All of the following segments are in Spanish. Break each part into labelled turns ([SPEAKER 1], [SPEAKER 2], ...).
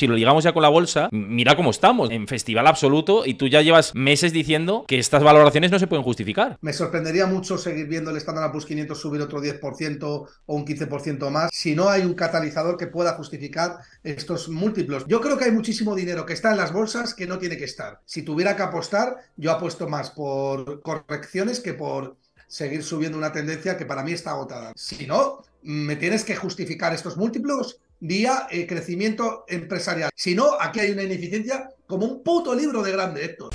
[SPEAKER 1] si lo ligamos ya con la bolsa, mira cómo estamos, en festival absoluto, y tú ya llevas meses diciendo que estas valoraciones no se pueden justificar.
[SPEAKER 2] Me sorprendería mucho seguir viendo el Standard Plus 500 subir otro 10% o un 15% más, si no hay un catalizador que pueda justificar estos múltiplos. Yo creo que hay muchísimo dinero que está en las bolsas que no tiene que estar. Si tuviera que apostar, yo apuesto más por correcciones que por seguir subiendo una tendencia que para mí está agotada. Si no, me tienes que justificar estos múltiplos día eh, crecimiento empresarial. Si no, aquí hay una ineficiencia como un puto libro de grande, Héctor.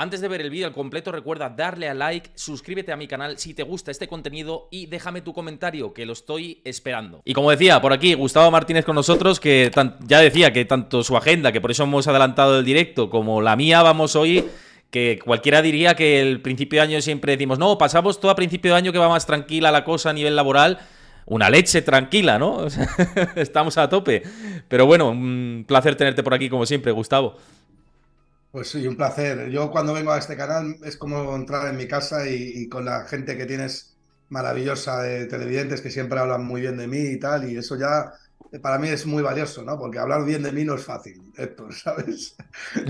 [SPEAKER 1] Antes de ver el vídeo al completo, recuerda darle a like, suscríbete a mi canal si te gusta este contenido y déjame tu comentario, que lo estoy esperando. Y como decía, por aquí Gustavo Martínez con nosotros, que ya decía que tanto su agenda, que por eso hemos adelantado el directo, como la mía, vamos hoy que cualquiera diría que el principio de año siempre decimos, no, pasamos todo a principio de año que va más tranquila la cosa a nivel laboral. Una leche tranquila, ¿no? Estamos a tope. Pero bueno, un placer tenerte por aquí como siempre, Gustavo.
[SPEAKER 2] Pues sí, un placer. Yo cuando vengo a este canal es como entrar en mi casa y, y con la gente que tienes maravillosa de televidentes que siempre hablan muy bien de mí y tal, y eso ya eh, para mí es muy valioso, ¿no? Porque hablar bien de mí no es fácil, esto, ¿sabes?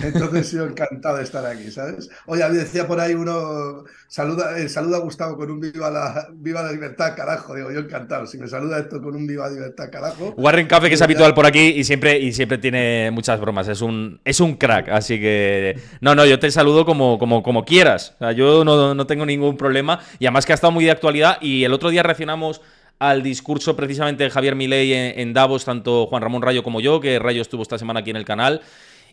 [SPEAKER 2] Entonces yo encantado de estar aquí, ¿sabes? Oye, decía por ahí uno, saluda, eh, saluda a Gustavo con un viva la, viva la libertad, carajo, digo, yo encantado. Si me saluda esto con un viva la libertad, carajo. Warren Café, que es habitual por aquí
[SPEAKER 1] y siempre, y siempre tiene muchas bromas, es un, es un crack, así que... No, no, yo te saludo como, como, como quieras, o sea, yo no, no tengo ningún problema y además que ha estado muy de actualidad y el otro día reaccionamos al discurso precisamente de Javier Milei en, Davos, tanto Juan Ramón Rayo como yo, que Rayo estuvo esta semana aquí en el canal.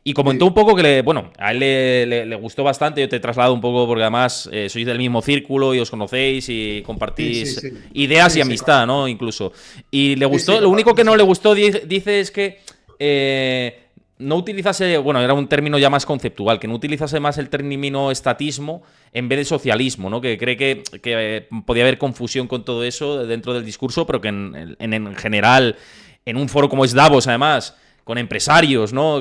[SPEAKER 1] Y comentó un poco que, le, bueno, a él le, gustó bastante. Yo te he trasladado un poco porque además eh, sois del mismo círculo y os conocéis y compartís ideas y amistad, ¿no? Incluso. Y le gustó, lo único que no le gustó, dice, es que eh, no utilizase, bueno, era un término ya más conceptual, que no utilizase más el término estatismo en vez de socialismo, ¿no? Que cree que, eh, podía haber confusión con todo eso dentro del discurso, pero que en, general, en un foro como es Davos, además, con empresarios, ¿no?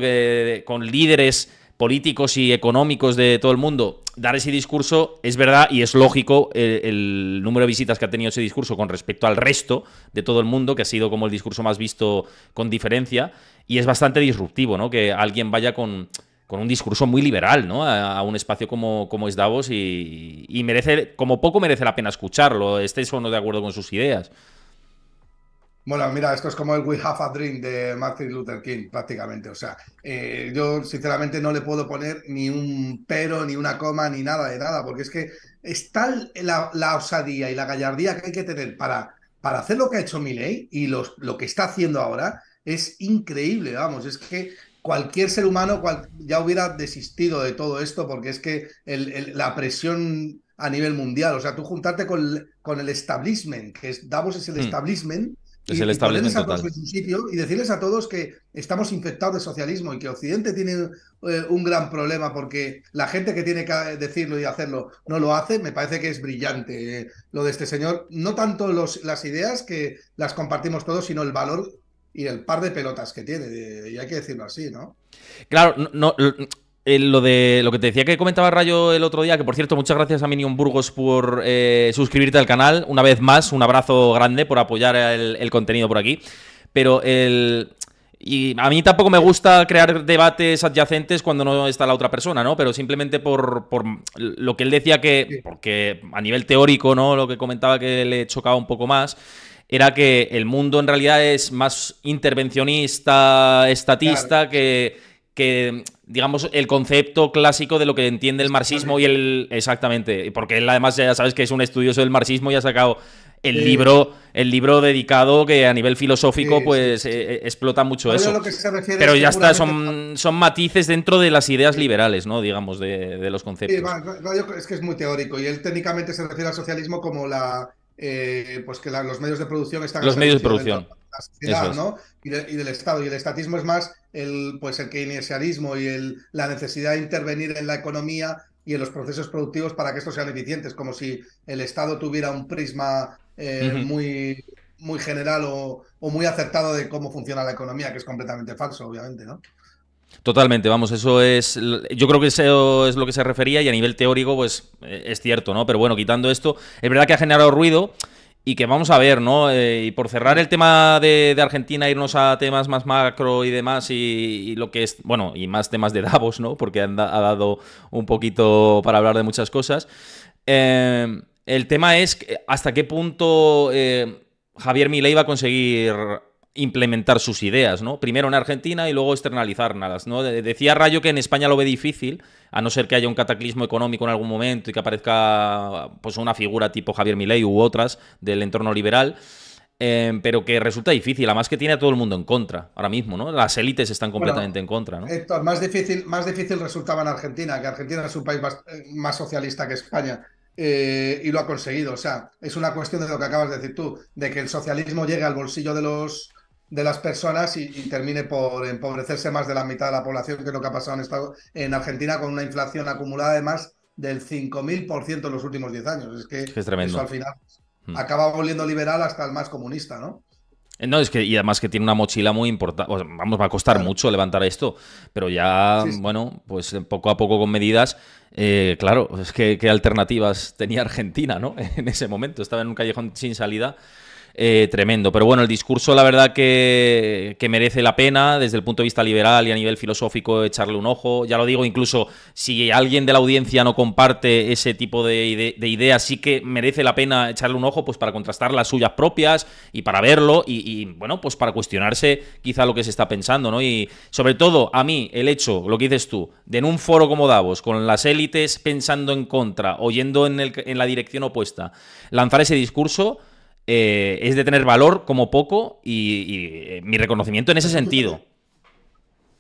[SPEAKER 1] con líderes políticos y económicos de todo el mundo dar ese discurso, es verdad y es lógico eh, el, número de visitas que ha tenido ese discurso con respecto al resto de todo el mundo, que ha sido como el discurso más visto con diferencia, y es bastante disruptivo, ¿no? Que alguien vaya con, un discurso muy liberal, ¿no? A, un espacio como, es Davos y, merece, como poco merece la pena escucharlo, estéis o no de acuerdo con sus ideas.
[SPEAKER 2] Bueno, mira, esto es como el We Have a Dream de Martin Luther King, prácticamente. O sea, eh, yo sinceramente no le puedo poner ni un pero, ni una coma, ni nada de nada, porque es que es tal la, osadía y la gallardía que hay que tener para, para hacer lo que ha hecho Milley y los, lo que está haciendo ahora es increíble, vamos. Es que cualquier ser humano ya hubiera desistido de todo esto, porque es que la presión a nivel mundial, o sea, tú juntarte con, con el establishment, que es, Davos es el mm. establishment es el establecimiento sitio y decirles a todos que estamos infectados de socialismo y que Occidente tiene eh, un gran problema porque la gente que tiene que decirlo y hacerlo no lo hace, me parece que es brillante eh, lo de este señor. No tanto los, las ideas que las compartimos todos, sino el valor y el par de pelotas que tiene, eh, y hay que decirlo así, ¿no?
[SPEAKER 1] Claro, no, eh, lo, de, lo que te decía que comentaba Rayo el otro día, que por cierto, muchas gracias a Minion Burgos por eh, suscribirte al canal. Una vez más, un abrazo grande por apoyar el, contenido por aquí. Pero el. Y a mí tampoco me gusta crear debates adyacentes cuando no está la otra persona, ¿no? Pero simplemente por, por lo que él decía que, porque a nivel teórico, ¿no? Lo que comentaba que le chocaba un poco más, era que el mundo en realidad es más intervencionista, estatista, que que, digamos, el concepto clásico de lo que entiende el marxismo y el... Exactamente, porque él además ya sabes que es un estudioso del marxismo y ha sacado el libro, el libro dedicado que a nivel filosófico pues eh, eh, explota mucho eso. Pero ya está, son, son matices dentro de las ideas liberales, ¿no? Digamos, de, de los conceptos.
[SPEAKER 2] Sí, es que es muy teórico y él técnicamente se refiere al socialismo como la eh, pues que los medios de producción están... Los medios de producción. la sociedad, y, del Estado. Y el estatismo es más el, pues el keynesianismo y el, la necesidad de intervenir en la economía y en los procesos productivos para que estos sean eficientes, como si el Estado tuviera un prisma eh, muy, muy general o, o muy acertado de cómo funciona la economía, que es completamente falso, obviamente, ¿no?
[SPEAKER 1] Totalmente, vamos, eso es. Yo creo que eso es lo que se refería y a nivel teórico, pues eh, es cierto, ¿no? Pero bueno, quitando esto, es verdad que ha generado ruido y que vamos a ver, ¿no? Eh, y por cerrar el tema de, Argentina, irnos a temas más macro y demás, y, lo que es, bueno, y más temas de Davos, ¿no? Porque ha dado un poquito para hablar de muchas cosas. Em, el tema es hasta qué punto eh, Javier Milei va a conseguir implementar sus ideas, ¿no? Primero en Argentina y luego externalizarlas, ¿no? Decía Rayo que en España lo ve difícil, a no ser que haya un cataclismo económico en algún momento y que aparezca pues una figura tipo Javier Milei u otras del entorno liberal. Eh, pero que resulta difícil, además que tiene a todo el mundo en contra ahora mismo, ¿no? Las élites están completamente en contra, ¿no?
[SPEAKER 2] más difícil, más difícil resultaba en Argentina, que Argentina es un país eh, más, socialista que España. Eh, y lo ha conseguido. O sea, es una cuestión de lo que acabas de decir tú, de que el socialismo llegue al bolsillo de los, de las personas y, termine por empobrecerse más de la mitad de la población, que es lo que ha pasado en, Estado, en Argentina con una inflación acumulada de más del 5.000% en los últimos 10 años. Es que, eso al final mm. acaba volviendo liberal hasta el más comunista, ¿no?
[SPEAKER 1] Eh, no, es que y además que tiene una mochila muy importante. vamos, va a costar mucho levantar esto, pero ya, bueno, pues eh, poco a poco con medidas. Eh, claro, es que qué alternativas tenía Argentina, ¿no? En ese momento estaba en un callejón sin salida eh, tremendo. Pero bueno, el discurso, la verdad, que, merece la pena desde el punto de vista liberal y a nivel filosófico echarle un ojo. Ya lo digo, incluso si alguien de la audiencia no comparte ese tipo de, ideas, sí que merece la pena echarle un ojo pues para contrastar las suyas propias y para verlo y, bueno, pues para cuestionarse quizá lo que se está pensando, ¿no? Y sobre todo, a mí, el hecho, lo que dices tú, de en un foro como Davos, con las élites pensando en contra, oyendo en, en la dirección opuesta, lanzar ese discurso eh, es de tener valor como poco y, eh, mi reconocimiento en ese sentido.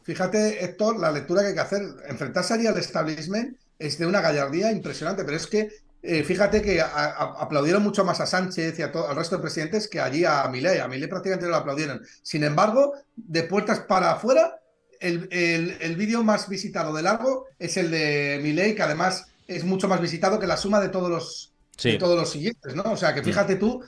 [SPEAKER 2] Fíjate, Héctor, la lectura que hay que hacer, enfrentarse allí al establishment es de una gallardía impresionante, pero es que eh, fíjate que aplaudieron mucho más a Sánchez y al resto de presidentes que allí a Milei. A Milei prácticamente no lo aplaudieron. Sin embargo, de puertas para afuera, el, vídeo más visitado de largo es el de Milei, que además es mucho más visitado que la suma de todos los, de todos los siguientes, ¿no? O sea, que fíjate tú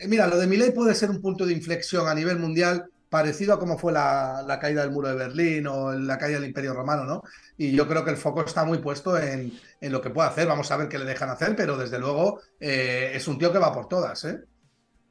[SPEAKER 2] eh, mira, lo de Milei puede ser un punto de inflexión a nivel mundial parecido a cómo fue la, caída del muro de Berlín o la caída del Imperio Romano, ¿no? Y yo creo que el foco está muy puesto en, en lo que puede hacer. Vamos a ver qué le dejan hacer, pero desde luego eh, es un tío que va por todas, ¿eh?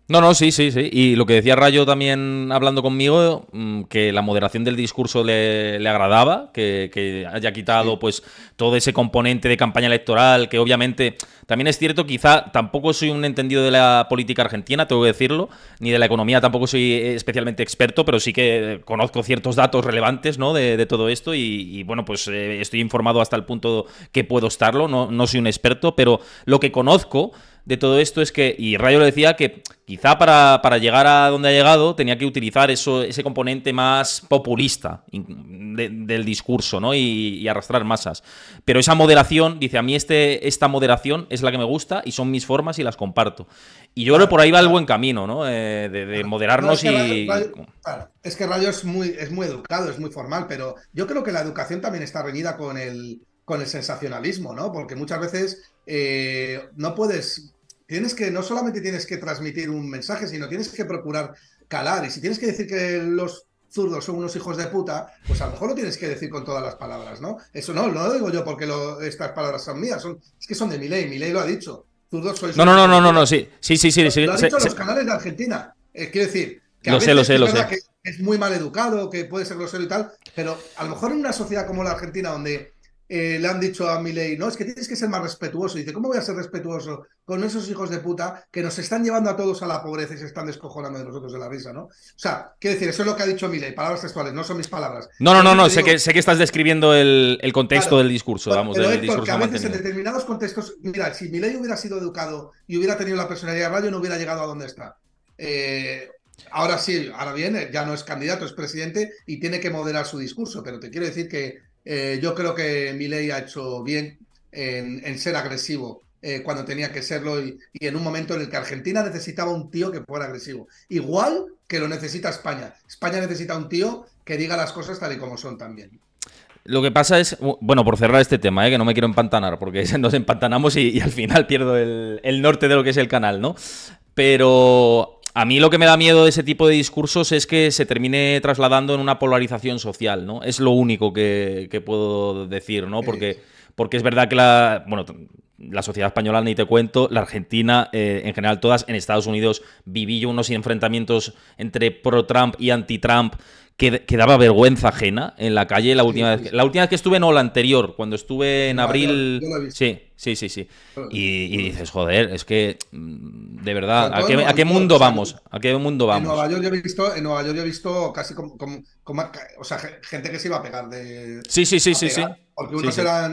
[SPEAKER 1] No, no, sí, sí, sí. Y lo que decía Rayo también hablando conmigo, mm, que la moderación del discurso le, le agradaba, que, haya quitado pues todo ese componente de campaña electoral, que obviamente también es cierto, quizá tampoco soy un entendido de la política argentina, tengo que decirlo, ni de la economía tampoco soy eh, especialmente experto, pero sí que conozco ciertos datos relevantes ¿no? de, todo esto y, bueno, pues eh, estoy informado hasta el punto que puedo estarlo, no, no soy un experto, pero lo que conozco de todo esto es que, y Rayo lo decía, que quizá para, llegar a donde ha llegado tenía que utilizar eso, ese componente más populista del discurso, ¿no? Y, arrastrar masas. Pero esa moderación, dice, a mí este, esta moderación es la que me gusta y son mis formas y las comparto. Y yo creo que por ahí va el buen camino, ¿no? Eh, de, moderarnos y...
[SPEAKER 2] es que Rayo es muy, es muy educado, es muy formal, pero yo creo que la educación también está reñida con el, con el sensacionalismo, ¿no? Porque muchas veces eh, no puedes tienes que, no solamente tienes que transmitir un mensaje, sino tienes que procurar calar. Y si tienes que decir que los zurdos son unos hijos de puta, pues a lo mejor lo tienes que decir con todas las palabras, ¿no? Eso no, no lo digo yo porque estas palabras son mías, son, es que son de mi ley, mi ley lo ha dicho. Zurdos sois. No, no, no,
[SPEAKER 1] no, no, sí, sí, sí, sí. sí lo han dicho los
[SPEAKER 2] canales de Argentina. Es eh, quiero decir, que a veces sé, lo es muy mal educado, que puede ser grosero y tal, pero a lo mejor en una sociedad como la Argentina, donde eh, le han dicho a Milei, no, es que tienes que ser más respetuoso. dice, ¿cómo voy a ser respetuoso con esos hijos de puta que nos están llevando a todos a la pobreza y se están descojonando de nosotros de la risa, ¿no? O sea, quiero decir, eso es lo que ha dicho Milei, palabras textuales, no son mis palabras. No, no, no, no, sé, que,
[SPEAKER 1] sé que estás describiendo el, contexto del discurso, vamos, del discurso. a veces en
[SPEAKER 2] determinados contextos, mira, si Milei hubiera sido educado y hubiera tenido la personalidad de radio, no hubiera llegado a donde está. Eh, ahora sí, ahora viene eh, ya no es candidato, es presidente y tiene que moderar su discurso, pero te quiero decir que eh, yo creo que Milei ha hecho bien en, ser agresivo eh, cuando tenía que serlo y, en un momento en el que Argentina necesitaba un tío que fuera agresivo. Igual que lo necesita España. España necesita un tío que diga las cosas tal y como son también.
[SPEAKER 1] Lo que pasa es, bueno, por cerrar este tema, eh, que no me quiero empantanar, porque nos empantanamos y, al final pierdo el norte de lo que es el canal, ¿no? Pero a mí lo que me da miedo de ese tipo de discursos es que se termine trasladando en una polarización social, ¿no? Es lo único que, puedo decir, ¿no? Porque, porque es verdad que la. Bueno, la sociedad española, ni te cuento, la Argentina, eh, en general todas, en Estados Unidos viví yo unos enfrentamientos entre pro-Trump y anti-Trump que, daba vergüenza ajena en la calle la última vez. Que, la última vez que estuve, no, la anterior, cuando estuve en abril. Sí, sí, sí, sí. Y, dices, joder, es que mm, de verdad, ¿a qué, mundo vamos? ¿A qué mundo vamos? En Nueva
[SPEAKER 2] York yo he visto, en Nueva York he visto casi como, o sea, gente que se iba a pegar de. Sí, sí, sí, sí, sí. Porque uno será,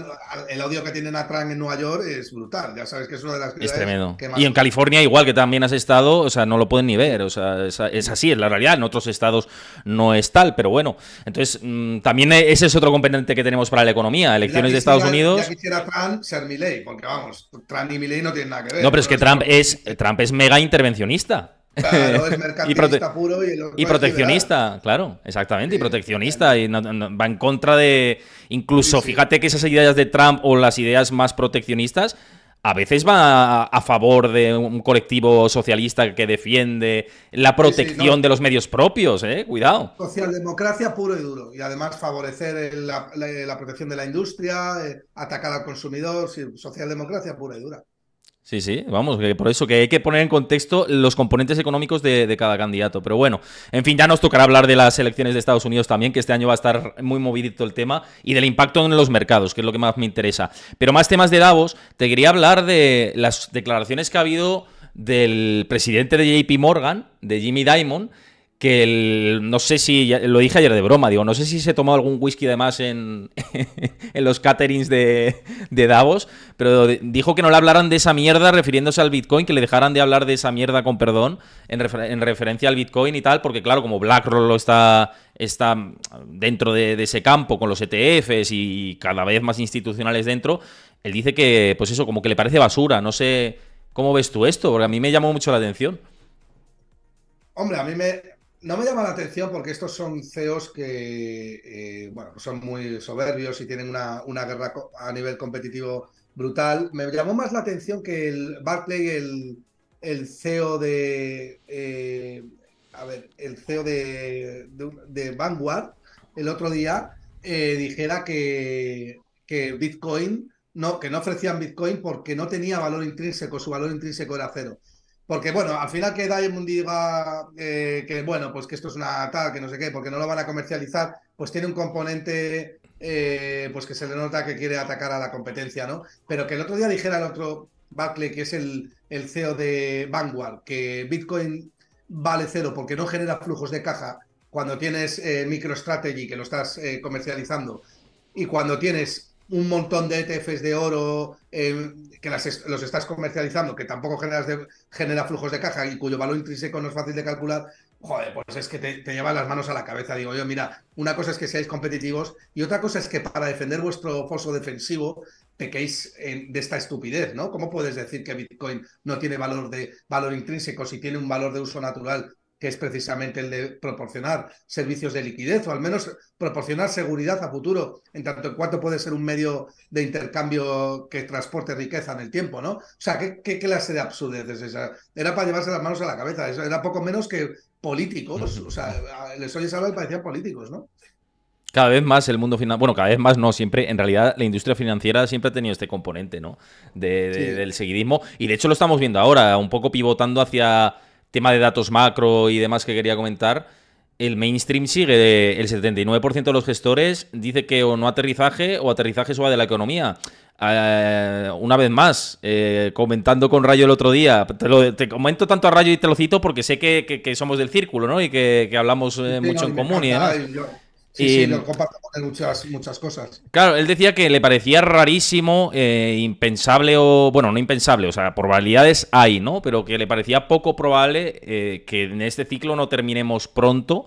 [SPEAKER 2] el audio que tienen a Trump en Nueva York es brutal, ya sabes que es una de las ciudades es tremendo. Y en California
[SPEAKER 1] igual que también has estado, o sea, no lo pueden ni ver, o sea, es, así, es la realidad, en otros estados no es tal, pero bueno, entonces mm, también e, ese es otro componente que tenemos para la economía, elecciones de Estados Unidos.
[SPEAKER 2] quisiera Trump ser porque vamos, Trump no tienen nada que ver. No, pero es que Trump
[SPEAKER 1] es, Trump es mega intervencionista. Claro, es y puro y, proteccionista, claro, exactamente, y proteccionista y va en contra de incluso fíjate que esas ideas de Trump o las ideas más proteccionistas a veces va a, favor de un colectivo socialista que defiende la protección de los medios propios, eh, cuidado.
[SPEAKER 2] Socialdemocracia puro y duro y además favorecer la, protección de la industria, eh, atacar al consumidor, socialdemocracia pura y dura.
[SPEAKER 1] Sí, sí, vamos, que por eso que hay que poner en contexto los componentes económicos de, cada candidato. Pero bueno, en fin, ya nos tocará hablar de las elecciones de Estados Unidos también, que este año va a estar muy movidito el tema, y del impacto en los mercados, que es lo que más me interesa. Pero más temas de Davos, te quería hablar de las declaraciones que ha habido del presidente de JP Morgan, de Jimmy Diamond, que el, no sé si, lo dije ayer de broma, digo, no sé si se tomó algún whisky de más en, en los caterings de, Davos, pero dijo que no le hablaran de esa mierda refiriéndose al Bitcoin, que le dejaran de hablar de esa mierda con perdón en, referencia al Bitcoin y tal, porque claro, como BlackRock lo está, está dentro de, de ese campo con los ETFs y cada vez más institucionales dentro, él dice que, pues eso, como que le parece basura, no sé cómo ves tú esto, porque a mí me llamó mucho la atención.
[SPEAKER 2] Hombre, a mí me, no me llama la atención porque estos son CEOs que eh, bueno, son muy soberbios y tienen una, guerra a nivel competitivo brutal. Me llamó más la atención que el Barclay, el, CEO de. Eh, el CEO de, Vanguard, el otro día, eh, dijera que Bitcoin, no, que no ofrecían Bitcoin porque no tenía valor intrínseco, su valor intrínseco era cero. Porque, bueno, al final que Diamond diga eh, que, bueno, pues que esto es una tal, que no sé qué, porque no lo van a comercializar, pues tiene un componente, eh, pues que se le nota que quiere atacar a la competencia, ¿no? Pero que el otro día dijera el otro Barclay, que es el, CEO de Vanguard, que Bitcoin vale cero porque no genera flujos de caja cuando tienes eh, MicroStrategy, que lo estás comercializando, y cuando tienes un montón de ETFs de oro que las, los estás comercializando, que tampoco genera flujos de caja y cuyo valor intrínseco no es fácil de calcular, joder, pues es que te, llevan las manos a la cabeza. Digo yo, mira, una cosa es que seáis competitivos y otra cosa es que para defender vuestro foso defensivo te de esta estupidez, ¿no? ¿Cómo puedes decir que Bitcoin no tiene valor de valor intrínseco si tiene un valor de uso natural que es precisamente el de proporcionar servicios de liquidez o al menos proporcionar seguridad a futuro, en tanto en cuanto puede ser un medio de intercambio que transporte riqueza en el tiempo, ¿no? O sea, ¿qué, clase de absurdez es esa? Era para llevarse las manos a la cabeza, era poco menos que políticos, o sea, les oyes hablar parecían políticos, ¿no?
[SPEAKER 1] Cada vez más el mundo financiero, bueno, cada vez más no, siempre, en realidad la industria financiera siempre ha tenido este componente, ¿no? De, Del seguidismo. Y de hecho lo estamos viendo ahora, un poco pivotando hacia tema de datos macro y demás que quería comentar, el mainstream sigue, el 79% de los gestores dice que o no aterrizaje o aterrizaje suba de la economía. Eh, una vez más, eh, comentando con Rayo el otro día, te, te, comento tanto a Rayo y te lo cito porque sé que, somos del círculo, ¿no? Y que, hablamos eh, mucho en común. y,
[SPEAKER 2] Sí, sí, lo comparto con él muchas, cosas.
[SPEAKER 1] Claro, él decía que le parecía rarísimo, eh, impensable o. Bueno, no impensable, o sea, probabilidades hay, ¿no? Pero que le parecía poco probable eh, que en este ciclo no terminemos pronto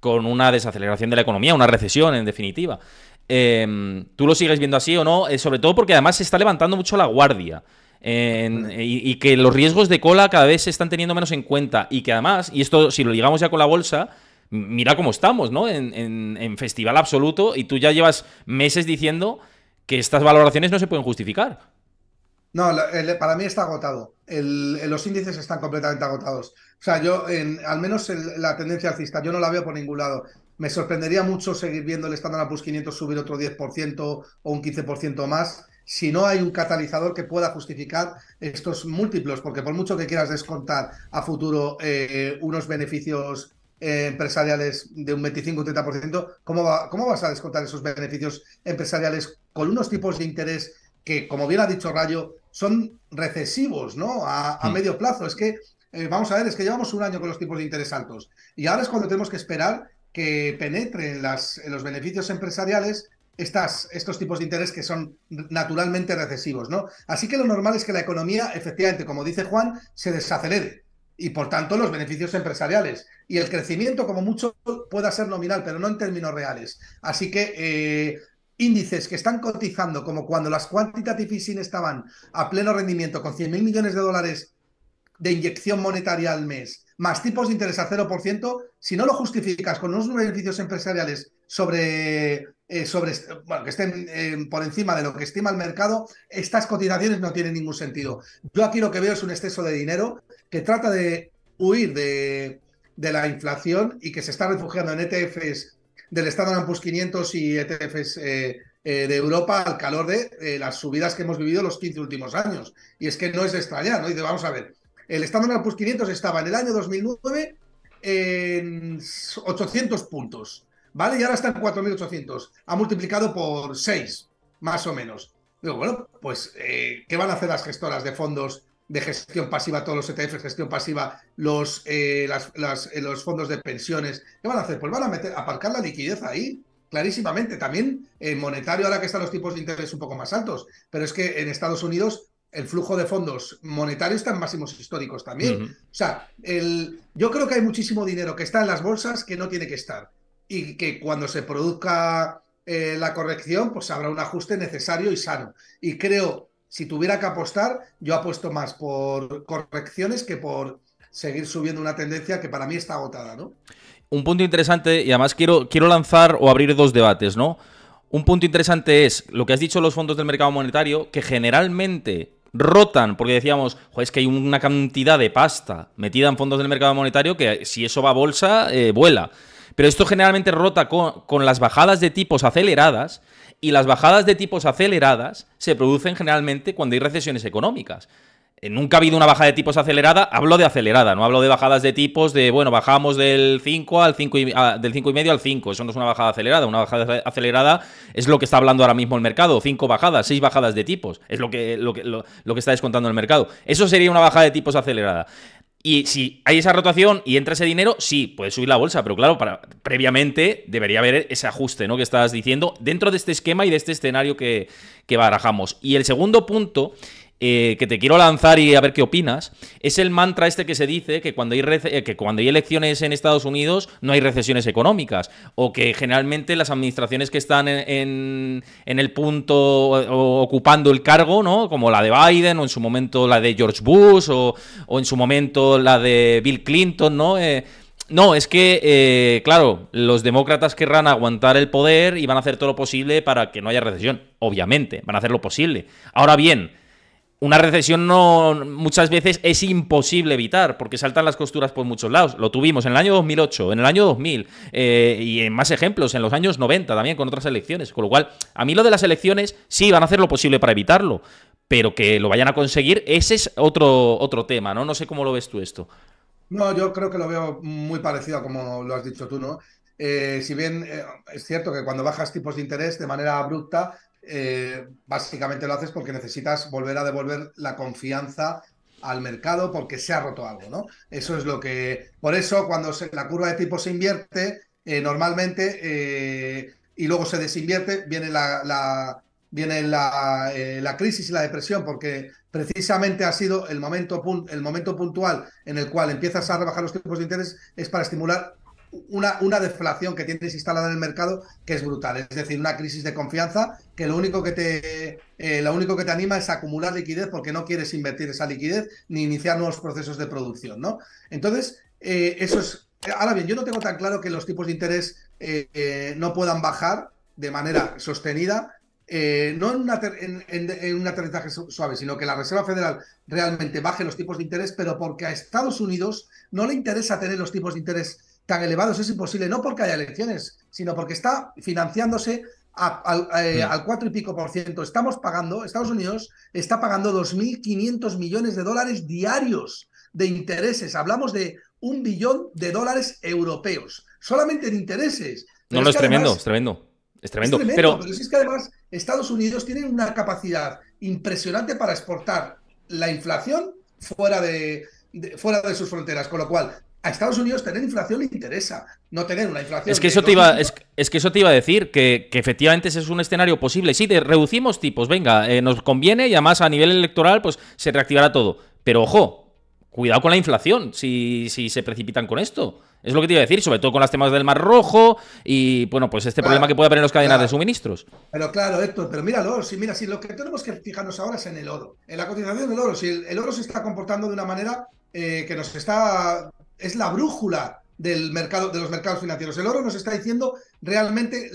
[SPEAKER 1] con una desaceleración de la economía, una recesión, en definitiva. Em, ¿Tú lo sigues viendo así o no? Eh, sobre todo porque además se está levantando mucho la guardia. y, y que los riesgos de cola cada vez se están teniendo menos en cuenta. Y que además, y esto si lo ligamos ya con la bolsa mira cómo estamos, ¿no? En, festival absoluto y tú ya llevas meses diciendo que estas valoraciones no se pueden justificar.
[SPEAKER 2] No, para mí está agotado. los índices están completamente agotados. O sea, yo, en, al menos la tendencia alcista, yo no la veo por ningún lado. Me sorprendería mucho seguir viendo el Standard plus 500 subir otro 10% o un 15% más si no hay un catalizador que pueda justificar estos múltiplos, porque por mucho que quieras descontar a futuro eh, unos beneficios eh, empresariales de un 25 30%, ¿cómo, ¿cómo vas a descontar esos beneficios empresariales con unos tipos de interés que, como bien ha dicho Rayo, son recesivos ¿no? a, mm. medio plazo? Es que, eh, vamos a ver, es que llevamos un año con los tipos de interés altos y ahora es cuando tenemos que esperar que penetren en los beneficios empresariales estas, estos tipos de interés que son naturalmente recesivos, ¿no? Así que lo normal es que la economía, efectivamente, como dice Juan, se desacelere y por tanto los beneficios empresariales. Y el crecimiento, como mucho, pueda ser nominal, pero no en términos reales. Así que eh, índices que están cotizando, como cuando las quantitative easing estaban a pleno rendimiento con 100.000 millones de dólares de inyección monetaria al mes, más tipos de interés a 0%, si no lo justificas con unos beneficios empresariales sobre, eh, sobre bueno, que estén eh, por encima de lo que estima el mercado, estas cotizaciones no tienen ningún sentido. Yo aquí lo que veo es un exceso de dinero que trata de huir de, la inflación y que se está refugiando en ETFs del Standard Poor's 500 y ETFs eh, eh, de Europa al calor de eh, las subidas que hemos vivido los 15 últimos años. Y es que no es de extrañar, ¿no? Dice, vamos a ver, el Standard Poor's 500 estaba en el año 2009 en 800 puntos, ¿vale? Y ahora está en 4.800. Ha multiplicado por 6, más o menos. Digo, bueno, pues, ¿qué van a hacer las gestoras de fondos de gestión pasiva, todos los ETFs, gestión pasiva, los, eh, eh, los fondos de pensiones. ¿Qué van a hacer? Pues van a meter, aparcar la liquidez ahí, clarísimamente. También en eh, monetario, ahora que están los tipos de interés un poco más altos. Pero es que en Estados Unidos el flujo de fondos monetarios están máximos históricos también. O sea, el, yo creo que hay muchísimo dinero que está en las bolsas que no tiene que estar. Y que cuando se produzca eh, la corrección, pues habrá un ajuste necesario y sano. Y creo si tuviera que apostar, yo apuesto más por correcciones que por seguir subiendo una tendencia que para mí está agotada, ¿no?
[SPEAKER 1] Un punto interesante, y además quiero, quiero lanzar o abrir dos debates, ¿no? Un punto interesante es lo que has dicho los fondos del mercado monetario, que generalmente rotan, porque decíamos, es que hay una cantidad de pasta metida en fondos del mercado monetario que si eso va a bolsa, eh, vuela. Pero esto generalmente rota con las bajadas de tipos aceleradas y las bajadas de tipos aceleradas se producen generalmente cuando hay recesiones económicas. Eh, nunca ha habido una bajada de tipos acelerada, hablo de acelerada, no hablo de bajadas de tipos de, bueno, bajamos del 5 al 5 y, ah, del 5 y medio al 5, eso no es una bajada acelerada, una bajada acelerada es lo que está hablando ahora mismo el mercado, Cinco bajadas, seis bajadas de tipos, es lo que, lo, que, lo que está descontando el mercado. Eso sería una bajada de tipos acelerada. Y si hay esa rotación y entra ese dinero, sí, puedes subir la bolsa, pero claro, para, previamente debería haber ese ajuste ¿no? que estabas diciendo dentro de este esquema y de este escenario que, que barajamos. Y el segundo punto eh, que te quiero lanzar y a ver qué opinas, es el mantra este que se dice que cuando, hay eh, que cuando hay elecciones en Estados Unidos no hay recesiones económicas, o que generalmente las administraciones que están en, en, el punto ocupando el cargo, ¿no? como la de Biden o en su momento la de George Bush o, en su momento la de Bill Clinton, ¿no? Eh, no, es que, claro, los demócratas querrán aguantar el poder y van a hacer todo lo posible para que no haya recesión. Obviamente, van a hacer lo posible. Ahora bien, una recesión no muchas veces es imposible evitar porque saltan las costuras por muchos lados. Lo tuvimos en el año 2008, en el año 2000 eh, y en más ejemplos, en los años 90 también con otras elecciones. Con lo cual, a mí lo de las elecciones sí van a hacer lo posible para evitarlo, pero que lo vayan a conseguir, ese es otro, otro tema, ¿no? No sé cómo lo ves tú esto.
[SPEAKER 2] No, yo creo que lo veo muy parecido a como lo has dicho tú, ¿no? Eh, si bien eh, es cierto que cuando bajas tipos de interés de manera abrupta, eh, básicamente lo haces porque necesitas volver a devolver la confianza al mercado porque se ha roto algo, ¿no? Eso es lo que... Por eso cuando la curva de tipo se invierte, eh, normalmente, eh, y luego se desinvierte, viene la, viene crisis y la depresión, porque precisamente ha sido el momento, el momento puntual en el cual empiezas a rebajar los tipos de interés, es para estimular una, una, deflación que tienes instalada en el mercado que es brutal. Es decir, una crisis de confianza que lo único que te, eh, lo único que te anima es acumular liquidez porque no quieres invertir esa liquidez ni iniciar nuevos procesos de producción, ¿no? Entonces, eh, eso es... Ahora bien, yo no tengo tan claro que los tipos de interés eh, no puedan bajar de manera sostenida, no en, un aterrizaje suave, sino que la Reserva Federal realmente baje los tipos de interés, pero porque a Estados Unidos no le interesa tener los tipos de interés tan elevados es imposible, no porque haya elecciones, sino porque está financiándose eh, al cuatro y pico por ciento. Estamos pagando, Estados Unidos está pagando 2.500 millones de dólares diarios de intereses. Hablamos de un billón de dólares europeos, solamente de intereses. no, no, es, tremendo, es,
[SPEAKER 1] tremendo, es tremendo, pero...
[SPEAKER 2] es que además Estados Unidos tiene una capacidad impresionante para exportar la inflación fuera fuera de sus fronteras, con lo cual a Estados Unidos tener inflación le interesa, no tener una inflación. Es que, eso, te iba, es,
[SPEAKER 1] que eso te iba a decir, que, efectivamente ese es un escenario posible. Sí, reducimos tipos, venga, eh, nos conviene y además a nivel electoral pues se reactivará todo. Pero ojo, cuidado con la inflación si, si se precipitan con esto. Es lo que te iba a decir, sobre todo con las temas del Mar Rojo y, bueno, pues este problema que puede haber en las cadenas de suministros.
[SPEAKER 2] Pero claro, Héctor, pero míralo, si, mira, si lo que tenemos que fijarnos ahora es en el oro, en la cotización del oro, si el, oro se está comportando de una manera eh, que nos está es la brújula del mercado, de los mercados financieros. El oro nos está diciendo realmente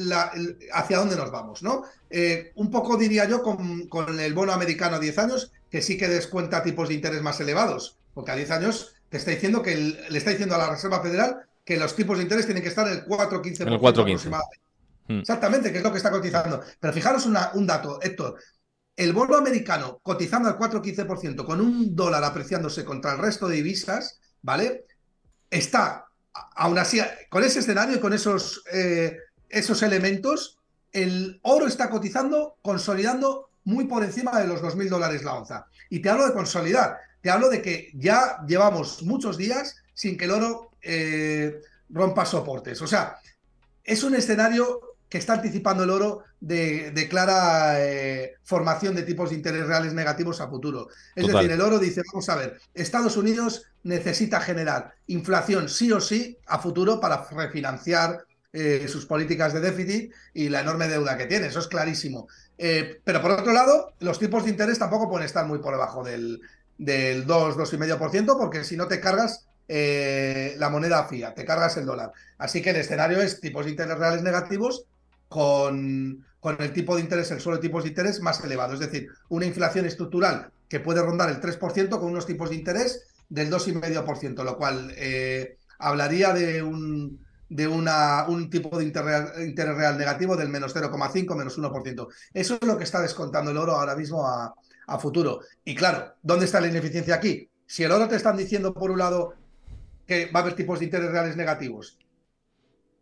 [SPEAKER 2] hacia dónde nos vamos, ¿no? Eh, un poco diría yo con, el bono americano a 10 años, que sí que descuenta tipos de interés más elevados, porque a 10 años te está diciendo que le está diciendo a la Reserva Federal que los tipos de interés tienen que estar en el 4 En hmm. Exactamente, que es lo que está cotizando. Pero fijaros un dato, Héctor. El bono americano cotizando al 4, 15% con un dólar apreciándose contra el resto de divisas, ¿vale? está, aún así, con ese escenario y con esos, eh, esos elementos, el oro está cotizando, consolidando muy por encima de los 2.000 dólares la onza. Y te hablo de consolidar, te hablo de que ya llevamos muchos días sin que el oro eh, rompa soportes. O sea, es un escenario que está anticipando el oro de, clara eh, formación de tipos de interés reales negativos a futuro. Es decir, el oro dice, vamos a ver, Estados Unidos necesita generar inflación sí o sí a futuro para refinanciar eh, sus políticas de déficit y la enorme deuda que tiene, eso es clarísimo. Eh, pero por otro lado, los tipos de interés tampoco pueden estar muy por debajo del, del 2, 2,5%, porque si no te cargas la moneda fía, te cargas el dólar. Así que el escenario es tipos de interés reales negativos con, el tipo de interés, el suelo de tipos de interés más elevado. Es decir, una inflación estructural que puede rondar el 3% con unos tipos de interés del 2,5%, lo cual eh, hablaría de un, de una, un tipo de interés real negativo del menos 0,5, menos 1%. Eso es lo que está descontando el oro ahora mismo a, a, futuro. Y claro, ¿dónde está la ineficiencia aquí? Si el oro te están diciendo, por un lado, que va a haber tipos de interés reales negativos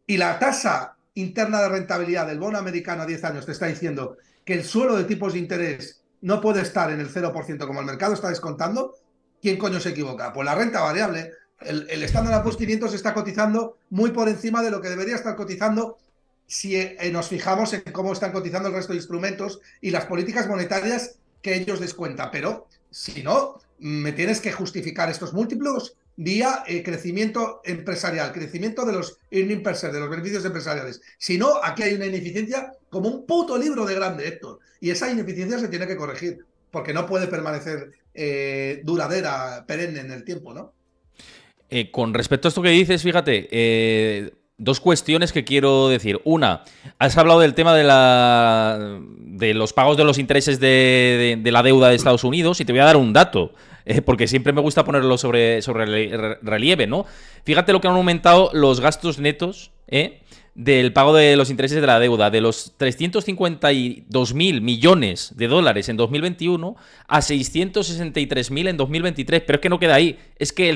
[SPEAKER 2] y la tasa interna de rentabilidad del bono americano a 10 años te está diciendo que el suelo de tipos de interés no puede estar en el 0% como el mercado está descontando, ¿quién coño se equivoca? Pues la renta variable. El, estándar de Poor's 500 está cotizando muy por encima de lo que debería estar cotizando si eh, eh, nos fijamos en cómo están cotizando el resto de instrumentos y las políticas monetarias que ellos descuentan. Pero si no, me tienes que justificar estos múltiplos día eh, crecimiento empresarial, crecimiento de los earning per de los beneficios empresariales. Si no, aquí hay una ineficiencia como un puto libro de grande, Héctor. Y esa ineficiencia se tiene que corregir, porque no puede permanecer eh, duradera, perenne en el tiempo, ¿no?
[SPEAKER 1] Eh, con respecto a esto que dices, fíjate, dos cuestiones que quiero decir. Una, has hablado del tema de, la, de los pagos de los intereses de, la deuda de Estados Unidos y te voy a dar un dato, eh, porque siempre me gusta ponerlo sobre, sobre relieve, ¿no? Fíjate lo que han aumentado los gastos netos eh, del pago de los intereses de la deuda, de los 352 mil millones de dólares en 2021 a 663 mil en 2023. Pero es que no queda ahí, es que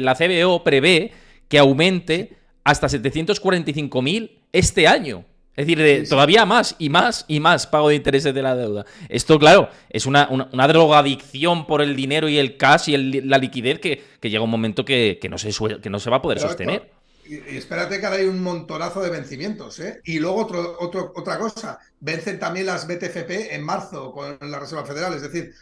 [SPEAKER 1] la CBO prevé que aumente hasta 745.000 este año. Es decir, todavía más y más y más pago de intereses de la deuda. Esto, claro, es una, una, drogadicción por el dinero y el cash y la liquidez que, llega un momento que, no se que no se va a poder sostener.
[SPEAKER 2] Y espérate que ahora hay un montonazo de vencimientos, ¿eh? Y luego otra cosa, vencen también las BTFP en marzo con la Reserva Federal, es decir,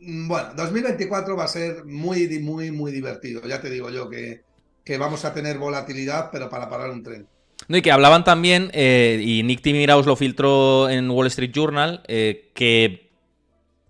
[SPEAKER 2] mm, bueno, 2024 va a ser muy, muy, muy divertido, ya te digo yo que que vamos a tener volatilidad, pero para parar un tren.
[SPEAKER 1] No, y que hablaban también, eh, y Nick Timiraus lo filtró en Wall Street Journal, eh, que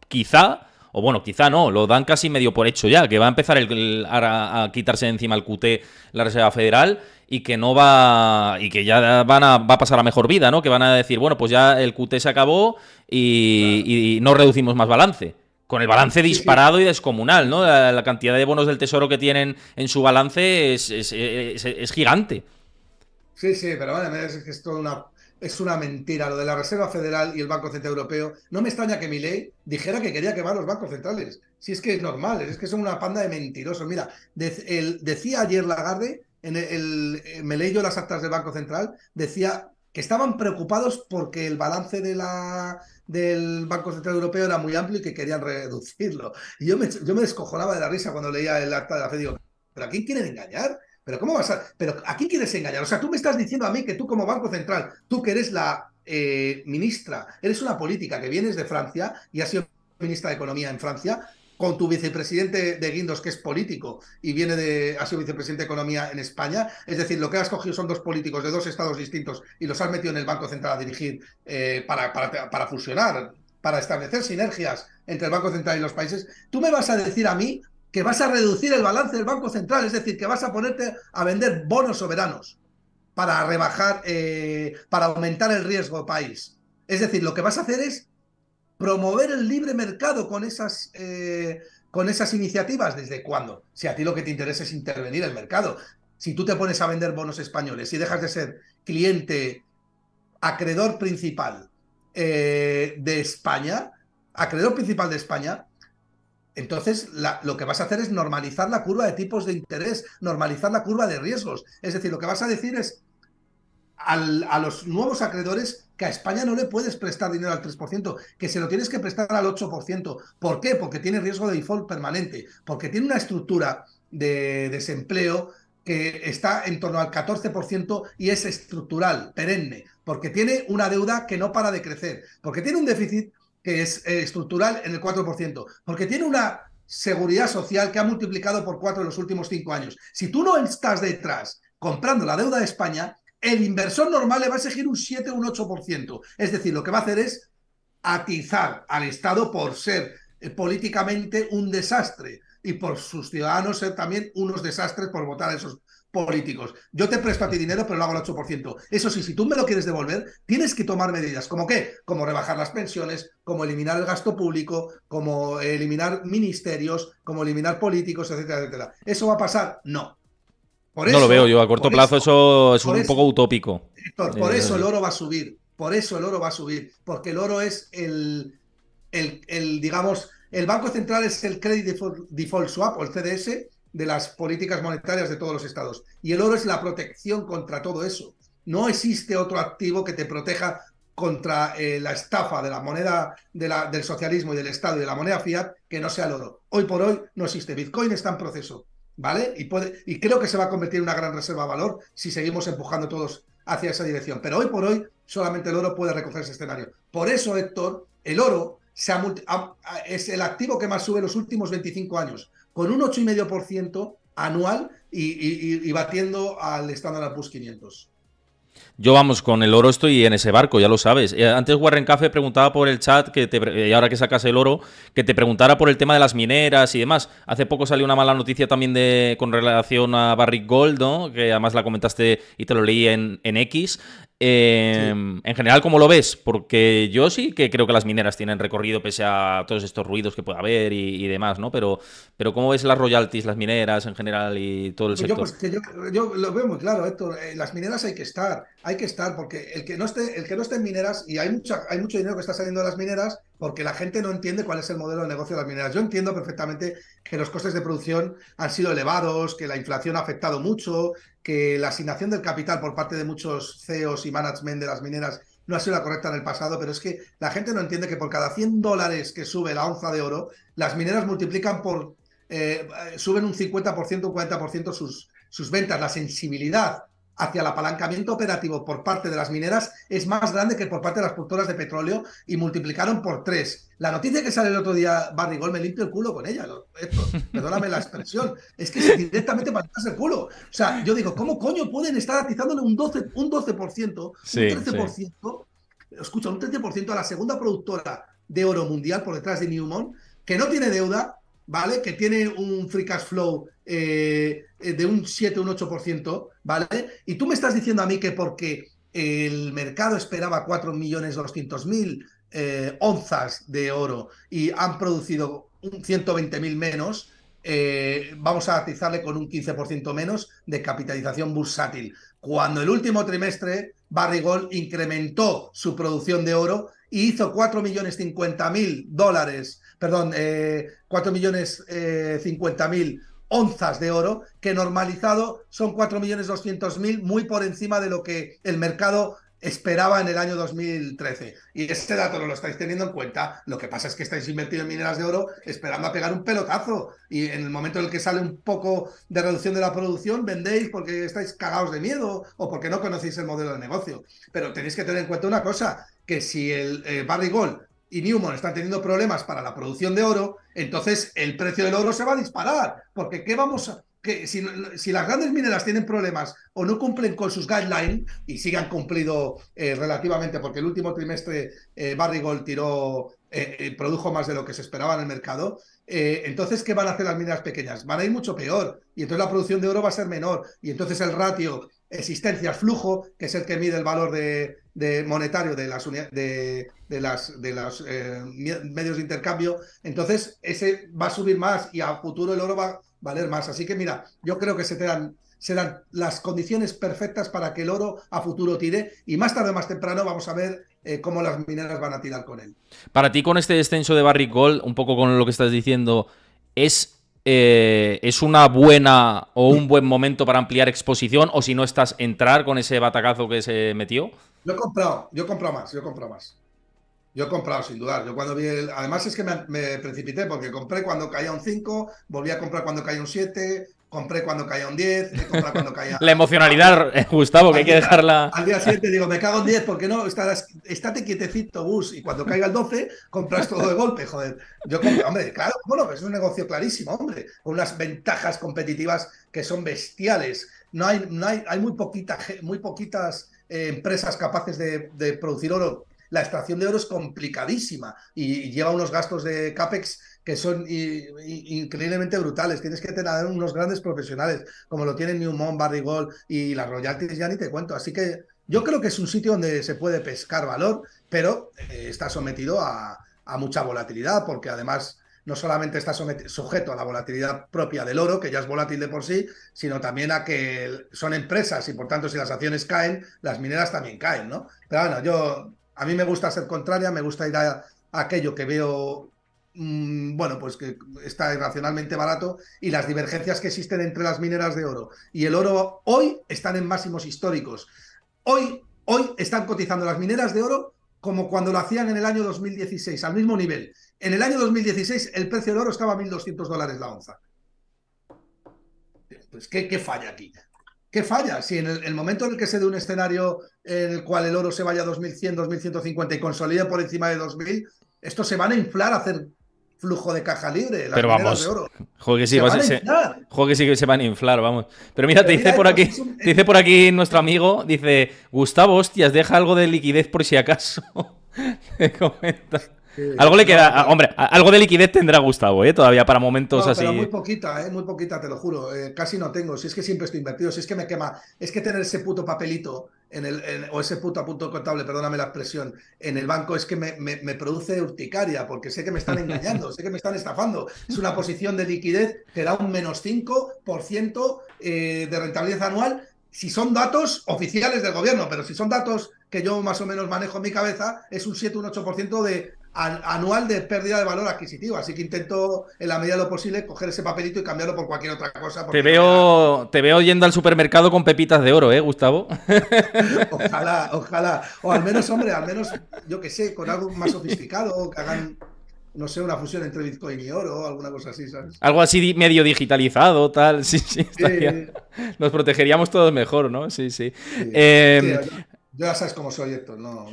[SPEAKER 1] quizá, o bueno, quizá no, lo dan casi medio por hecho ya, que va a empezar el, a, quitarse encima el QT la Reserva Federal y que no va y que ya van a, va a pasar a mejor vida, ¿no? Que van a decir, bueno, pues ya el QT se acabó y no reducimos más balance. Con el balance disparado y descomunal, ¿no? La, cantidad de bonos del tesoro que tienen en su balance es, gigante.
[SPEAKER 2] Sí, sí, pero bueno, es que es una, es una mentira. Lo de la Reserva Federal y el Banco Central Europeo. No me extraña que mi ley dijera que quería quemar los bancos centrales. Si es que es normal, es que son una panda de mentirosos. Mira, decía ayer Lagarde en el, eh, me leí yo las actas del Banco Central, decía que estaban preocupados porque el balance de la, del Banco Central Europeo era muy amplio y que querían reducirlo. Y yo me, yo me descojonaba de la risa cuando leía el acta de la FED. Digo, ¿pero a quién quieren engañar? ¿Pero cómo vas a, pero a quién quieres engañar? O sea, tú me estás diciendo a mí que tú como Banco Central, tú que eres la eh, ministra, eres una política que vienes de Francia y has sido ministra de Economía en Francia, con tu vicepresidente de Guindos, que es político y viene de, ha sido vicepresidente de Economía en España. Es decir, lo que has cogido son dos políticos de dos estados distintos y los has metido en el Banco Central a dirigir eh, para, para, fusionar, para establecer sinergias entre el Banco Central y los países. Tú me vas a decir a mí que vas a reducir el balance del Banco Central, es decir, que vas a ponerte a vender bonos soberanos para rebajar, eh, para aumentar el riesgo país. Es decir, lo que vas a hacer es promover el libre mercado con esas, eh, con esas iniciativas? ¿Desde cuándo? Si a ti lo que te interesa es intervenir el mercado. Si tú te pones a vender bonos españoles y dejas de ser cliente, acreedor principal eh, de España, acreedor principal de España, entonces, lo que vas a hacer es normalizar la curva de tipos de interés, normalizar la curva de riesgos. Es decir, lo que vas a decir es, a los nuevos acreedores que a España no le puedes prestar dinero al 3%, que se lo tienes que prestar al 8%. ¿Por qué? Porque tiene riesgo de default permanente, porque tiene una estructura de desempleo que está en torno al 14% y es estructural, perenne, porque tiene una deuda que no para de crecer, porque tiene un déficit que es eh, estructural en el 4%, porque tiene una seguridad social que ha multiplicado por 4 en los últimos 5 años. Si tú no estás detrás comprando la deuda de España, el inversor normal le va a exigir un 7 o un 8%. Es decir, lo que va a hacer es atizar al Estado por ser eh, políticamente un desastre y por sus ciudadanos ser también unos desastres por votar a esos políticos. Yo te presto a ti dinero, pero lo hago al 8%. Eso sí, si tú me lo quieres devolver, tienes que tomar medidas. ¿Como qué? Como rebajar las pensiones, como eliminar el gasto público, como eliminar ministerios, como eliminar políticos, etcétera, etcétera. ¿Eso va a pasar? No no lo veo yo, a corto plazo eso, es un poco utópico. por eh, eso el oro va a subir, por eso el oro va a subir, porque el oro es el, el, digamos, el Banco Central es el Credit Default, Swap o el CDS de las políticas monetarias de todos los estados. Y el oro es la protección contra todo eso. No existe otro activo que te proteja contra eh, la estafa de la moneda de la, del socialismo y del Estado y de la moneda fiat que no sea el oro. Hoy por hoy no existe. Bitcoin está en proceso. ¿vale? Y, y creo que se va a convertir en una gran reserva de valor si seguimos empujando todos hacia esa dirección. Pero hoy por hoy solamente el oro puede recoger ese escenario. Por eso, Héctor, el oro se es el activo que más sube los últimos 25 años, con un 8,5% anual y, y, y, batiendo al estándar plus 500.
[SPEAKER 1] Yo vamos, con el oro estoy en ese barco, ya lo sabes. Eh, antes Warren Cafe preguntaba por el chat, que te, y eh, ahora que sacas el oro, que te preguntara por el tema de las mineras y demás. Hace poco salió una mala noticia también de, con relación a Barrick Gold, ¿no? que además la comentaste y te lo leí en, en X. Em, en general, ¿cómo lo ves? Porque yo sí que creo que las mineras tienen recorrido pese a todos estos ruidos que pueda haber y, demás, ¿no? Pero, pero ¿cómo ves las royalties, las mineras en general y todo el pues pues,
[SPEAKER 2] sector? Yo, lo veo muy claro, Héctor. Eh, las mineras hay que estar hay que estar, porque el que no esté, el que no esté en mineras, y hay, hay mucho dinero que está saliendo de las mineras, porque la gente no entiende cuál es el modelo de negocio de las mineras. Yo entiendo perfectamente que los costes de producción han sido elevados, que la inflación ha afectado mucho, que la asignación del capital por parte de muchos CEOs y management de las mineras no ha sido la correcta en el pasado, pero es que la gente no entiende que por cada 100 dólares que sube la onza de oro, las mineras multiplican por, eh, suben un 50%, un 40% sus, sus ventas, la sensibilidad hacia el apalancamiento operativo por parte de las mineras es más grande que por parte de las productoras de petróleo y multiplicaron por tres. La noticia que sale el otro día, Barrigol me limpio el culo con ella, perdóname la expresión, es que directamente para el culo. O sea, yo digo, ¿cómo coño pueden estar atizándole un 12%, un 12%, un 13%, escucha, un 13% a la segunda productora de oro mundial por detrás de Newmont, que no tiene deuda, ¿vale? Que tiene un free cash flow eh, de un 7, un 8%, ¿vale? Y tú me estás diciendo a mí que porque el mercado esperaba 4.200.000 mil eh, onzas de oro y han producido 120.000 menos, eh, vamos a atizarle con un 15% menos de capitalización bursátil. Cuando el último trimestre, Barrigol incrementó su producción de oro y hizo 4.050.000 dólares perdón, eh, millones eh, onzas de oro, que normalizado son 4.200.000, millones muy por encima de lo que el mercado esperaba en el año 2013. Y este dato no lo estáis teniendo en cuenta. Lo que pasa es que estáis invertido en mineras de oro esperando a pegar un pelotazo. Y en el momento en el que sale un poco de reducción de la producción, vendéis porque estáis cagados de miedo o porque no conocéis el modelo de negocio. Pero tenéis que tener en cuenta una cosa, que si el eh, Barry Gold y Newman están teniendo problemas para la producción de oro, entonces el precio del oro se va a disparar. Porque ¿qué vamos Que si, las grandes mineras tienen problemas o no cumplen con sus guidelines, y siguen cumplido eh, relativamente, porque el último trimestre eh, Gold tiró, eh, eh, produjo más de lo que se esperaba en el mercado, entonces, ¿qué van a hacer las mineras pequeñas? Van a ir mucho peor, y entonces la producción de oro va a ser menor, y entonces el ratio existencias flujo, que es el que mide el valor de, monetario de las, de, de las, de eh, medios de intercambio. Entonces, ese va a subir más y a futuro el oro va a valer más. Así que mira, yo creo que se te dan las condiciones perfectas para que el oro a futuro tire y más tarde o más temprano vamos a ver eh, cómo las mineras van a tirar con él.
[SPEAKER 1] Para ti con este descenso de Barrick Gold, un poco con lo que estás diciendo, ¿es eh, es una buena o un buen momento para ampliar exposición o si no estás entrar con ese batacazo que se metió?
[SPEAKER 2] Yo he comprado, yo he comprado más, yo he comprado más. Yo he comprado, sin dudar. Yo cuando vi Además es que me, me, precipité porque compré cuando caía un 5, volví a comprar cuando caía un 7, compré cuando caía un 10, he cuando caía... la emocionalidad, Gustavo, que hay que dejarla... Al día siguiente digo, me cago en 10 porque no, estate quietecito, Gus, y cuando caiga el 12 compras todo de golpe, joder. Yo compré, hombre, claro, bueno, es un negocio clarísimo, hombre, con unas ventajas competitivas que son bestiales. No hay, no hay, muy, poquitas muy eh, poquitas empresas capaces de producir oro. La extracción de oro es complicadísima y lleva unos gastos de CAPEX que son increíblemente brutales. Tienes que tener unos grandes profesionales, como lo tienen Newmont, Barry Gold y las Royalties, ya ni te cuento. Así que yo creo que es un sitio donde se puede pescar valor, pero eh, está sometido a, mucha volatilidad, porque además no solamente está sujeto a la volatilidad propia del oro, que ya es volátil de por sí, sino también a que son empresas y por tanto si las acciones caen, las mineras también caen, ¿no? Pero bueno, yo a mí me gusta ser contraria, me gusta ir a aquello que veo Mm, bueno, pues que está irracionalmente barato y las divergencias que existen entre las mineras de oro y el oro hoy están en máximos históricos. Hoy, hoy están cotizando las mineras de oro como cuando lo hacían en el año 2016, al mismo nivel. En el año 2016 el precio del oro estaba a 1.200 dólares la onza. Pues, ¿qué, falla aquí? ¿Qué falla? Si en el, momento en el que se dé un escenario en el cual el oro se vaya a 2100, 2150 y consolide por encima de 2000, estos se van a inflar a hacer flujo de caja libre. pero vamos. De oro. que sí,
[SPEAKER 1] se que se van a inflar, vamos. Pero mira, te, dice por aquí, dice por aquí nuestro amigo, dice, Gustavo, hostias, deja algo de liquidez por si acaso. comenta algo le queda, hombre, algo de liquidez tendrá Gustavo, ¿eh? todavía para momentos así. muy
[SPEAKER 2] poquita, ¿eh? muy poquita, te lo juro. Eh, casi no tengo. Si es que siempre estoy invertido, si es que me quema. Es que tener ese puto papelito en el, o ese puto apunto contable, perdóname la expresión, en el banco es que me, produce urticaria, porque sé que me están engañando, sé que me están estafando. Es una posición de liquidez que da un menos 5% eh, de rentabilidad anual si son datos oficiales del gobierno, pero si son datos que yo más o menos manejo en mi cabeza, es un 7, un 8% de, anual de pérdida de valor adquisitivo. Así que intento, en la medida de lo posible, coger ese papelito y cambiarlo por cualquier otra cosa. Te
[SPEAKER 1] veo, te veo yendo al supermercado con pepitas de oro, ¿eh, Gustavo? ojalá,
[SPEAKER 2] ojalá. O al menos, hombre, al menos, yo qué sé, con algo más sofisticado, que hagan no sé, una fusión entre Bitcoin y oro alguna cosa así, ¿sabes?
[SPEAKER 1] Algo así medio digitalizado, tal, sí, sí. Nos protegeríamos todos mejor, ¿no? Sí, sí. Em,
[SPEAKER 2] yo ya sabes cómo soy esto, no,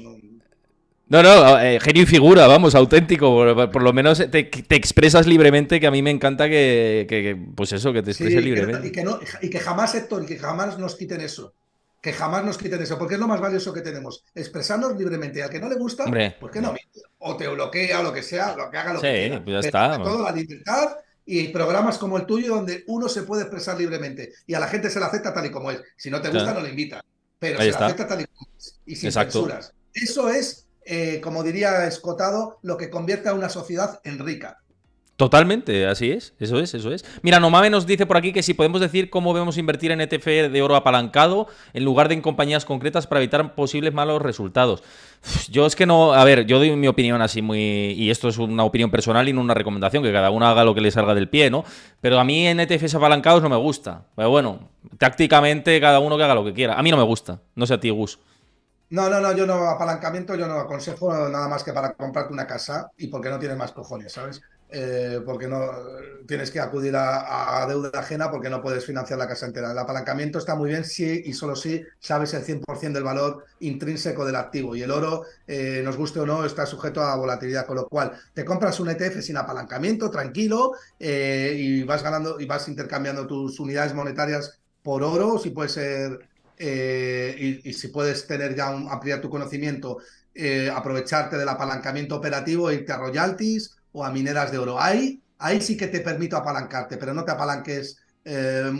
[SPEAKER 1] no, no, eh, genio y figura, vamos, auténtico. Por, lo menos te, expresas libremente, que a mí me encanta que, pues eso, que te expreses libremente.
[SPEAKER 2] Y que, jamás, Héctor, y que jamás nos quiten eso. Que jamás nos quiten eso, porque es lo más valioso que tenemos. Expresarnos libremente. Y al que no le gusta, Hombre. ¿por qué no? O te bloquea, o lo que sea, lo que haga lo que
[SPEAKER 1] quiera. Pues ya está. la
[SPEAKER 2] libertad y programas como el tuyo donde uno se puede expresar libremente y a la gente se la acepta tal y como es. Si no te gusta, no le invita. Pero se la acepta tal y como es. Y sin censuras. Eso es eh, como diría Escotado, lo que convierte a una sociedad en rica.
[SPEAKER 1] Totalmente, así es, eso es, eso es. Mira, Nomave nos dice por aquí que si podemos decir cómo vemos invertir en ETF de oro apalancado en lugar de en compañías concretas para evitar posibles malos resultados. Yo es que no, a ver, yo doy mi opinión así muy, y esto es una opinión personal y no una recomendación, que cada uno haga lo que le salga del pie, ¿no? Pero a mí en ETFs apalancados no me gusta. Pero bueno, tácticamente cada uno que haga lo que quiera. A mí no me gusta, no sé a ti, Gus.
[SPEAKER 2] No, no, no, yo no, apalancamiento yo no aconsejo nada más que para comprarte una casa y porque no tienes más cojones, ¿sabes? Eh, porque no tienes que acudir a, deuda ajena porque no puedes financiar la casa entera. El apalancamiento está muy bien si y solo si sabes el 100% del valor intrínseco del activo y el oro, eh, nos guste o no, está sujeto a volatilidad, con lo cual te compras un ETF sin apalancamiento, tranquilo, eh, y vas ganando y vas intercambiando tus unidades monetarias por oro, si puede ser eh, y, si puedes tener ya ampliar tu conocimiento, eh, aprovecharte del apalancamiento operativo e irte a royalties o a mineras de oro. Ahí, sí que te permito apalancarte, pero no te apalanques eh,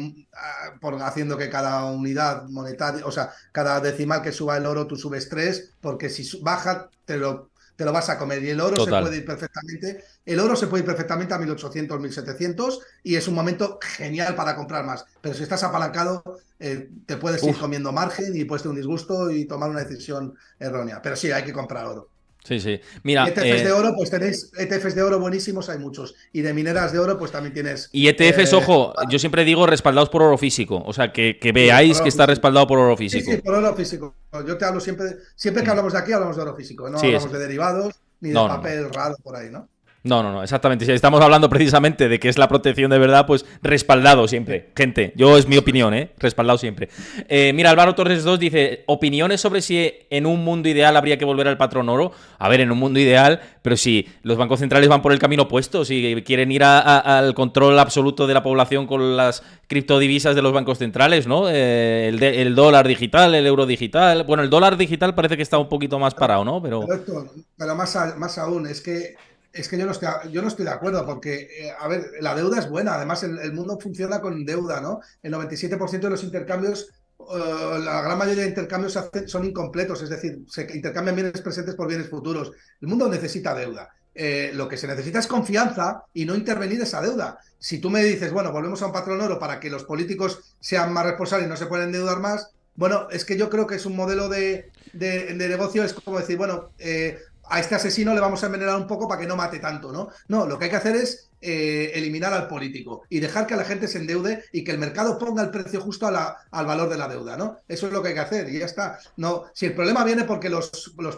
[SPEAKER 2] por haciendo que cada unidad monetaria, o sea, cada decimal que suba el oro, tú subes tres, porque si baja, te lo te lo vas a comer. Y el oro se puede ir perfectamente. El oro se puede ir perfectamente a 1800, 1700 y es un momento genial para comprar más. Pero si estás apalancado, eh, te puedes ir comiendo margen y puedes tener un disgusto y tomar una decisión errónea. Pero sí, hay que comprar oro.
[SPEAKER 1] Sí, sí. Mira, ETFs eh, de oro, pues tenéis
[SPEAKER 2] ETFs de oro buenísimos, hay muchos. Y de mineras de oro, pues también tienes. Y ETFs, eh, ojo,
[SPEAKER 1] yo siempre digo respaldados por oro físico. O sea, que, veáis que está respaldado por oro físico. Sí, sí,
[SPEAKER 2] por oro físico. Yo te hablo siempre, siempre que hablamos de aquí, hablamos de oro físico. No hablamos de derivados ni de papel raro por ahí, ¿no?
[SPEAKER 1] No, no, no, exactamente. Si estamos hablando precisamente de que es la protección de verdad, pues respaldado siempre. Gente, yo es mi opinión, ¿eh? Respaldado siempre. Eh, mira, Álvaro Torres 2 dice, opiniones sobre si en un mundo ideal habría que volver al patrón oro. A ver, en un mundo ideal, pero si los bancos centrales van por el camino opuesto, si quieren ir al control absoluto de la población con las criptodivisas de los bancos centrales, ¿no? Eh, el, dólar digital, el euro digital. Bueno, el dólar digital parece que está un poquito más parado, ¿no? Pero,
[SPEAKER 2] Correcto, pero más, más aún, es que es que yo no estoy, yo no estoy de acuerdo porque, eh, a ver, la deuda es buena. Además, el, mundo funciona con deuda, ¿no? El 97% de los intercambios eh, la gran mayoría de intercambios son incompletos, es decir, se intercambian bienes presentes por bienes futuros. El mundo necesita deuda. Eh, lo que se necesita es confianza y no intervenir esa deuda. Si tú me dices, bueno, volvemos a un patrón oro para que los políticos sean más responsables y no se puedan endeudar más, bueno, es que yo creo que es un modelo de, de negocio, es como decir, bueno, eh, a este asesino le vamos a envenenar un poco para que no mate tanto, ¿no? No, lo que hay que hacer es eh, eliminar al político y dejar que la gente se endeude y que el mercado ponga el precio justo al valor de la deuda, ¿no? Eso es lo que hay que hacer y ya está. No, si el problema viene porque los,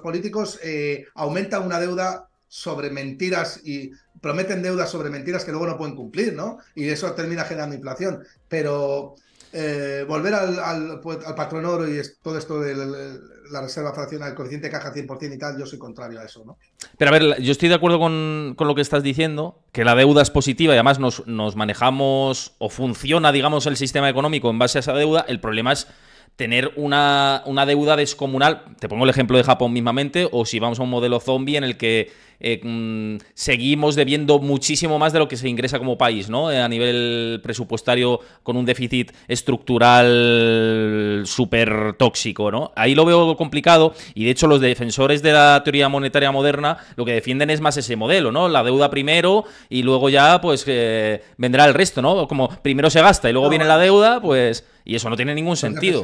[SPEAKER 2] políticos eh, aumentan una deuda sobre mentiras y prometen deudas sobre mentiras que luego no pueden cumplir, ¿no? Y eso termina generando inflación. Pero eh, volver al patrón oro y todo esto del la reserva fraccional, el coeficiente caja 100% y tal, yo soy contrario a eso, ¿no?
[SPEAKER 1] Pero a ver, yo estoy de acuerdo con, lo que estás diciendo, que la deuda es positiva y además nos, manejamos o funciona, digamos, el sistema económico en base a esa deuda. El problema es tener una, una deuda descomunal. Te pongo el ejemplo de Japón mismamente, o si vamos a un modelo zombie en el que eh, mm, seguimos debiendo muchísimo más de lo que se ingresa como país, ¿no? Eh, a nivel presupuestario con un déficit estructural súper tóxico, ¿no? Ahí lo veo complicado y de hecho los defensores de la teoría monetaria moderna lo que defienden es más ese modelo, ¿no? La deuda primero y luego ya pues eh, vendrá el resto, ¿no? Como primero se gasta y luego viene la deuda, pues... Y eso no tiene ningún sentido.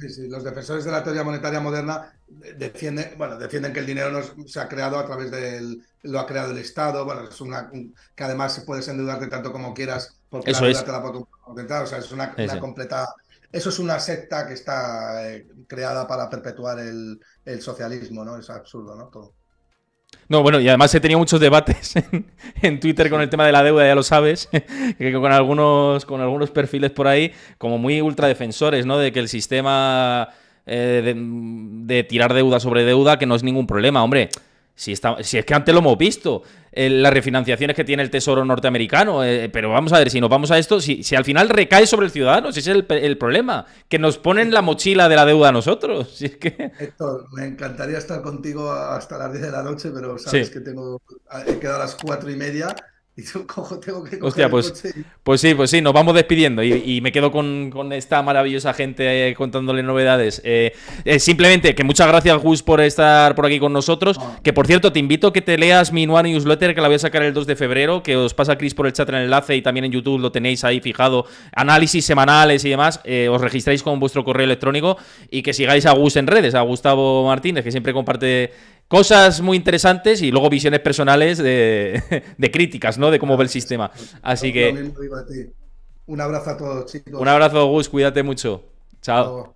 [SPEAKER 2] sí, sí, los defensores de la teoría monetaria moderna defienden, bueno, defienden que el dinero no se ha creado a través del, lo ha creado el Estado, bueno, es una, que además puedes endeudarte tanto como quieras, porque eso es. es una, completa... Eso es una secta que está eh, creada para perpetuar el, socialismo, ¿no? Es absurdo, ¿no? Todo.
[SPEAKER 1] No, bueno, y además he tenido muchos debates en, Twitter con el tema de la deuda, ya lo sabes, con algunos, con algunos perfiles por ahí, como muy ultradefensores, ¿no? De que el sistema eh, de, tirar deuda sobre deuda, que no es ningún problema, hombre. Si, está, si es que antes lo hemos visto, eh, las refinanciaciones que tiene el Tesoro norteamericano, eh, pero vamos a ver, si nos vamos a esto, si, al final recae sobre el ciudadano, si ese es el, problema, que nos ponen la mochila de la deuda a nosotros.
[SPEAKER 2] Héctor, me encantaría estar contigo hasta las 10 de la noche, pero sabes que tengo, he quedado a las 4 y media ¿Y cojo tengo que Hostia, pues,
[SPEAKER 1] pues sí, pues sí, nos vamos despidiendo y, me quedo con, esta maravillosa gente eh, contándole novedades. Eh, eh, simplemente que muchas gracias, Gus, por estar por aquí con nosotros. Ah. Que por cierto, te invito a que te leas mi nueva newsletter que la voy a sacar el 2 de febrero, que os pasa Chris por el chat en el enlace y también en YouTube lo tenéis ahí fijado. Análisis semanales y demás. os registráis con vuestro correo electrónico y que sigáis a Gus en redes, a Gustavo Martínez, que siempre comparte Cosas muy interesantes y luego visiones personales de, críticas, ¿no? De cómo ve el sistema. Así que...
[SPEAKER 2] Un abrazo a todos, chicos. Un
[SPEAKER 1] abrazo, Gus. Cuídate mucho. Chao.